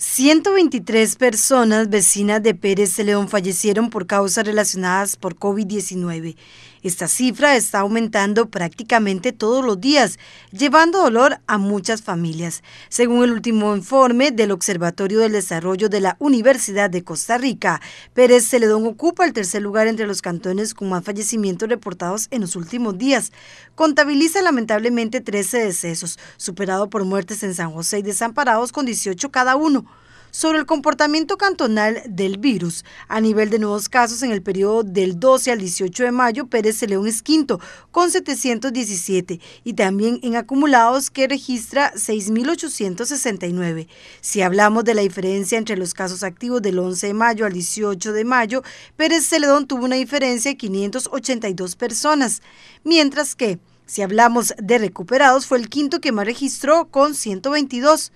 123 personas vecinas de Pérez de fallecieron por causas relacionadas por COVID-19. Esta cifra está aumentando prácticamente todos los días, llevando dolor a muchas familias. Según el último informe del Observatorio del Desarrollo de la Universidad de Costa Rica, Pérez Celedón ocupa el tercer lugar entre los cantones con más fallecimientos reportados en los últimos días. Contabiliza lamentablemente 13 decesos, superado por muertes en San José y Desamparados con 18 cada uno sobre el comportamiento cantonal del virus. A nivel de nuevos casos, en el periodo del 12 al 18 de mayo, Pérez de es quinto, con 717, y también en acumulados que registra 6.869. Si hablamos de la diferencia entre los casos activos del 11 de mayo al 18 de mayo, Pérez Celedón tuvo una diferencia de 582 personas, mientras que si hablamos de recuperados, fue el quinto que más registró con 122.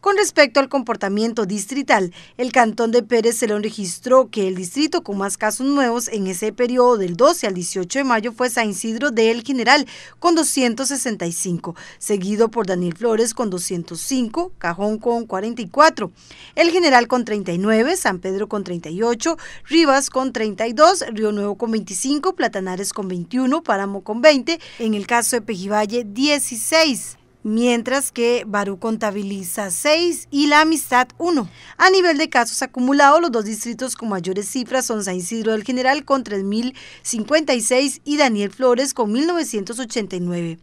Con respecto al comportamiento distrital, el Cantón de Pérez se lo registró que el distrito con más casos nuevos en ese periodo del 12 al 18 de mayo fue San Isidro del General con 265, seguido por Daniel Flores con 205, Cajón con 44, El General con 39, San Pedro con 38, Rivas con 32, Río Nuevo con 25, Platanares con 21, Páramo con 20, en el caso de Pejivalle 16 mientras que Barú contabiliza 6 y La Amistad 1. A nivel de casos acumulados, los dos distritos con mayores cifras son San Isidro del General con 3.056 y Daniel Flores con 1.989.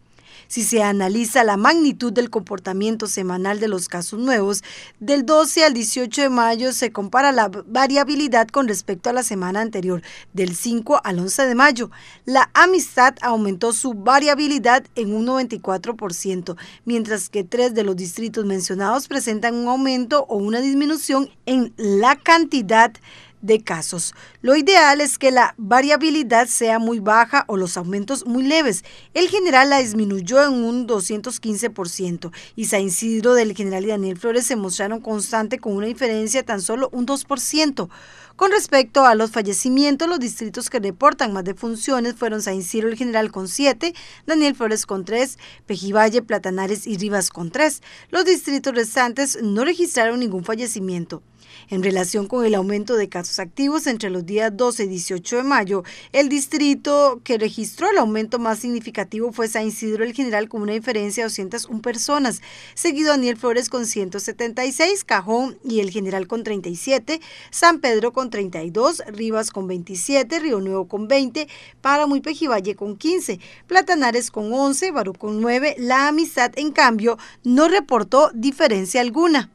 Si se analiza la magnitud del comportamiento semanal de los casos nuevos, del 12 al 18 de mayo se compara la variabilidad con respecto a la semana anterior, del 5 al 11 de mayo. La amistad aumentó su variabilidad en un 94%, mientras que tres de los distritos mencionados presentan un aumento o una disminución en la cantidad de de casos. Lo ideal es que la variabilidad sea muy baja o los aumentos muy leves. El general la disminuyó en un 215% y San Isidro del general y Daniel Flores se mostraron constante con una diferencia tan solo un 2%. Con respecto a los fallecimientos, los distritos que reportan más defunciones fueron San Isidro el general con 7, Daniel Flores con 3, Pejivalle, Platanares y Rivas con 3. Los distritos restantes no registraron ningún fallecimiento. En relación con el aumento de casos activos entre los días 12 y 18 de mayo, el distrito que registró el aumento más significativo fue San Isidro el General con una diferencia de 201 personas, seguido Daniel Flores con 176, Cajón y el General con 37, San Pedro con 32, Rivas con 27, Río Nuevo con 20, Páramo y Pejivalle con 15, Platanares con 11, Barú con 9, La Amistad en cambio no reportó diferencia alguna.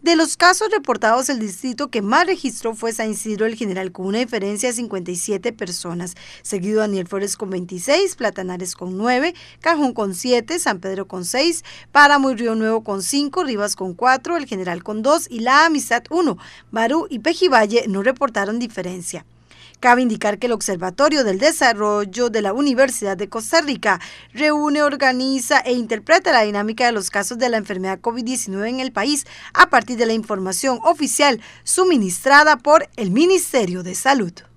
De los casos reportados, el distrito que más registró fue San Isidro el General, con una diferencia de 57 personas, seguido Daniel Flores con 26, Platanares con 9, Cajón con 7, San Pedro con 6, Páramo y Río Nuevo con 5, Rivas con 4, el General con 2 y La Amistad 1. Barú y Pejivalle no reportaron diferencia. Cabe indicar que el Observatorio del Desarrollo de la Universidad de Costa Rica reúne, organiza e interpreta la dinámica de los casos de la enfermedad COVID-19 en el país a partir de la información oficial suministrada por el Ministerio de Salud.